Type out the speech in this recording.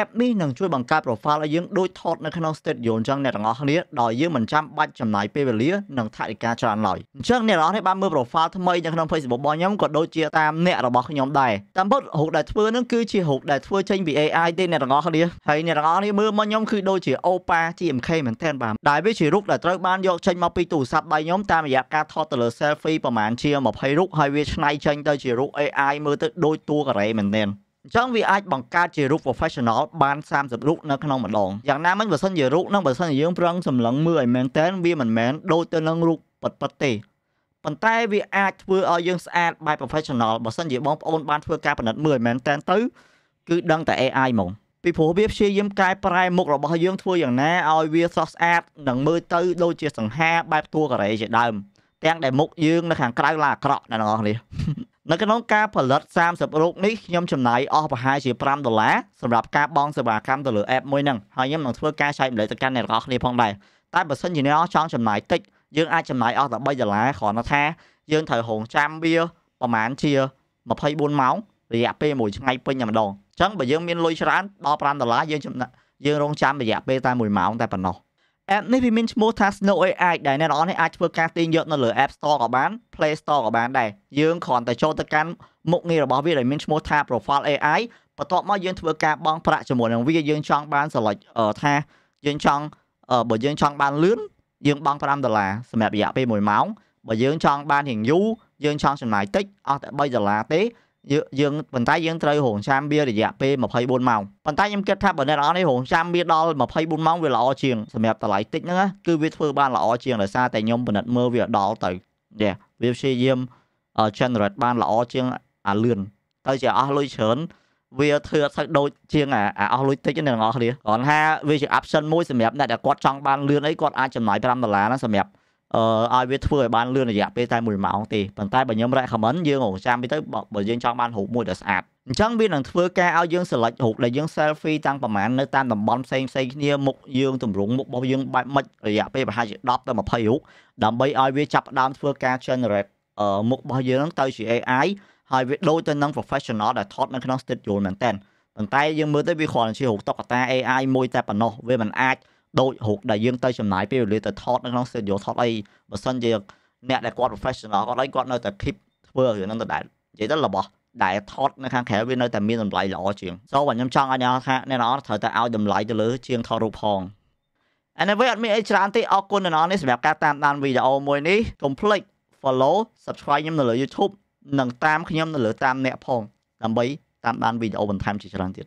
app នេះនឹងជួយបង្កើត profile ឲ្យយើងដូចថតនៅក្នុង studio អញ្ចឹងអ្នកទាំងអស់គ្នាដោយយើងមិនចាំបាច់ចំណាយពេលវេលានិងថវិកាច្រើនឡើយអញ្ចឹងអ្នកទាំងអស់គ្នាបានមើល profile ថ្មីនៅក្នុង Facebook របស់ខ្ញុំក៏ដូចជាតាមអ្នករបស់ខ្ញុំដែរតាមពិតរូបដែលធ្វើនឹងគឺជារូបដែលធ្វើចេញពី AI ទេអ្នកទាំងអស់គ្នាហើយអ្នកទាំងអស់គ្នាមើលមកខ្ញុំគឺដូចជា Opa GMK មែនទែនបាទដែលវាជារូបដែលត្រូវបានយកចេញមកពីទូរស័ព្ទដៃខ្ញុំតាមរយៈការថតទៅលើ selfie ប្រហែលជា20រូបហើយវាឆ្នៃចេញទៅជារូប AI មើលទៅ ដូចតួការ៉េមែនទែនអញ្ចឹងវាអាចបង្កើតជារូប professional បាន30រូបនៅក្នុងម្ដងយ៉ាងណាមិញបើសិនជារូបហ្នឹងបើសិនជាយើងប្រឹងសម្លឹងមើលឲ្យមែនតើវាមិនមែនដូចទៅនឹងរូបពិតៗទេប៉ុន្តែវាអាចធ្វើឲ្យយើងស្អាតបែប professional បើសិនជាបងប្អូនបានធ្វើការពិនិត្យមើលឲ្យមែនតើទៅគឺដឹងតែ AI ហ្មងពីព្រោះវាព្យាយាមកែប្រែមុខរបស់យើងធ្វើយ៉ាងណាឲ្យវាស្រស់ស្អាតនិងមើលទៅដូចជា សង្ហាបែបតួកូរ៉េជាដើមទាំងដែលមុខយើងនៅខាងក្រៅឡាអាក្រក់ណាបងប្អូននេះនៅក្នុងការផលិត30រូបនេះខ្ញុំចំណាយអស់ប្រហែលជា5ដុល្លារសម្រាប់ការបង់សេវាកម្មទៅលើ app មួយហ្នឹងហើយខ្ញុំនឹងធ្វើការចែកម្លែកទៅកាន់អ្នកនរគ្នាផងដែរតែបើសិនជាអ្នកចង់ចំណាយតិចយើងអាចចំណាយអស់តែ3ដុល្លារគ្រាន់តែថាយើងត្រូវរងចាំវាប្រហែលជា24ម៉ោងរយៈពេល1ថ្ងៃពេញតែម្ដងអញ្ចឹងបើយើងមានលុយច្រើនដល់5ដុល្លារយើងចំណាយយើងរងចាំរយៈពេលតែ1ម៉ោងតែប៉ុណ្ណោះ app នេះវាមានឈ្មោះថា Snow AI ដែលអ្នកនរនេះអាចធ្វើការទាញយកនៅលើ App Store ក៏បាន Play Store ក៏បានដែរយើងគ្រាន់តែចូលទៅកាន់មុខងាររបស់វាដែលមានឈ្មោះថា Profile AI បន្ទាប់មកយើងធ្វើការបង់ប្រាក់ជាមួយនឹងវាយើង ចង់បាន select ថាយើងចង់បើយើងចង់បានលឿនយើងបង់5ដុល្លារសម្រាប់រយៈពេល1ម៉ោងបើយើងចង់បានរៀងយូរយើងចង់ចំណាយតិចអស់តែ3ដុល្លារទេយើងប៉ុន្តែយើងត្រូវរងចាំវារយៈពេល24ម៉ោងប៉ុន្តែខ្ញុំគិតថាបើអ្នកនរនេះរងចាំវាដល់24ម៉ោងវាល្អជាងសម្រាប់តម្លៃតិចហ្នឹងគឺវាធ្វើបានល្អជាងដោយសារតែខ្ញុំពិនិត្យមើលវាដល់ទៅវាព្យាយាម generate បានល្អជាងអាលឿនទៅជាអស់លុយច្រើនវាធ្វើអត់ស្ូវដូចជាងអាអស់លុយតិចទេអ្នកនរគ្នាគ្រាន់ថាវាជា option មួយសម្រាប់អ្នកដែលគាត់ចង់បានលឿនអីគាត់អាចចំណាយ5ដុល្លារហ្នឹងសម្រាប់អឺឲ្យវាធ្វើឲ្យបានលឿនរយៈពេលតែ1ម៉ោងទេប៉ុន្តែបើខ្ញុំ recommend យើងរងចាំពីទៅបើយើងចង់បានរូបមួយដែលស្អាតអញ្ចឹងវានឹងធ្វើការឲ្យយើង select រូបដែលយើង selfie តាំងប្រមាណនៅតាមតំបន់ផ្សេងផ្សេងគ្នាមុខយើងទម្រង់មុខរបស់យើងបែបម៉េចរយៈពេលប្រហែលជា10ទៅ20រូបដើម្បីឲ្យវាចាប់ផ្ដើមធ្វើការ generate អឺមុខរបស់យើងនឹងទៅជា AI ហើយវាដូចទៅនឹង professional ដែលថតនៅក្នុង studio មែនតើប៉ុន្តែយើងមើលទៅវាគ្រាន់តែជារូបតុក្កតា AI មួយតែប៉ុណ្ណោះវាមិនអាចដូចរូបដែលយើងទៅចំណាយពេលវេលាទៅថតនៅក្នុង studio ថតអីបើសិនជាអ្នកដែលគាត់ professional គាត់អីគាត់នៅតែ keep ធ្វើរឿងហ្នឹងដដែលនិយាយទៅរបស់ដែលថតនៅខាងក្រៅវានៅតែមានតម្លៃល្អជាង so ខ្ញុំចង់ឲ្យអ្នកថាអ្នកនរត្រូវតែឲ្យតម្លៃទៅលើជាងថតរូបផង Anyway អត់មានអីច្រើនទេអរគុណអ្នកនរនេះសម្រាប់ការតាមដានវីដេអូមួយនេះ complete follow subscribe ខ្ញុំនៅលើ YouTube និងតាមខ្ញុំនៅលើតាមអ្នកផងដើម្បីតាមដានវីដេអូបន្ថែមជាច្រើនទៀត